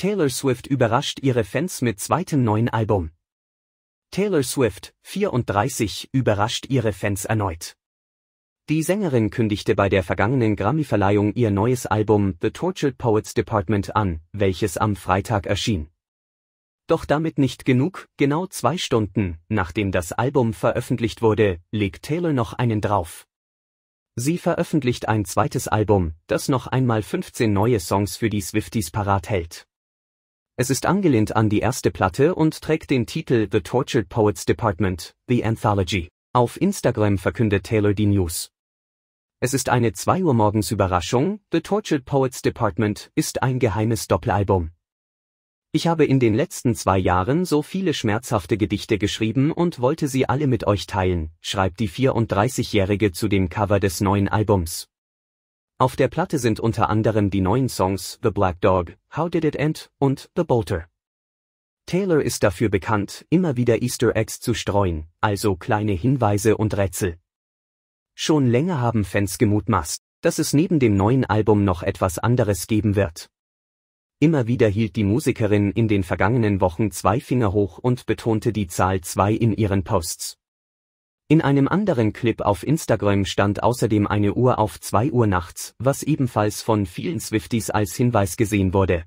Taylor Swift überrascht ihre Fans mit zweitem neuen Album. Taylor Swift, 34, überrascht ihre Fans erneut. Die Sängerin kündigte bei der vergangenen Grammy-Verleihung ihr neues Album The Tortured Poets Department an, welches am Freitag erschien. Doch damit nicht genug, genau zwei Stunden, nachdem das Album veröffentlicht wurde, legt Taylor noch einen drauf. Sie veröffentlicht ein zweites Album, das noch einmal 15 neue Songs für die Swifties parat hält. Es ist angelehnt an die erste Platte und trägt den Titel The Tortured Poets Department, The Anthology. Auf Instagram verkündet Taylor die News. Es ist eine 2 Uhr morgens Überraschung, The Tortured Poets Department ist ein geheimes Doppelalbum. Ich habe in den letzten zwei Jahren so viele schmerzhafte Gedichte geschrieben und wollte sie alle mit euch teilen, schreibt die 34-Jährige zu dem Cover des neuen Albums. Auf der Platte sind unter anderem die neuen Songs The Black Dog, How Did It End und The Bolter. Taylor ist dafür bekannt, immer wieder Easter Eggs zu streuen, also kleine Hinweise und Rätsel. Schon länger haben Fans gemutmaßt, dass es neben dem neuen Album noch etwas anderes geben wird. Immer wieder hielt die Musikerin in den vergangenen Wochen zwei Finger hoch und betonte die Zahl zwei in ihren Posts. In einem anderen Clip auf Instagram stand außerdem eine Uhr auf 2 Uhr nachts, was ebenfalls von vielen Swifties als Hinweis gesehen wurde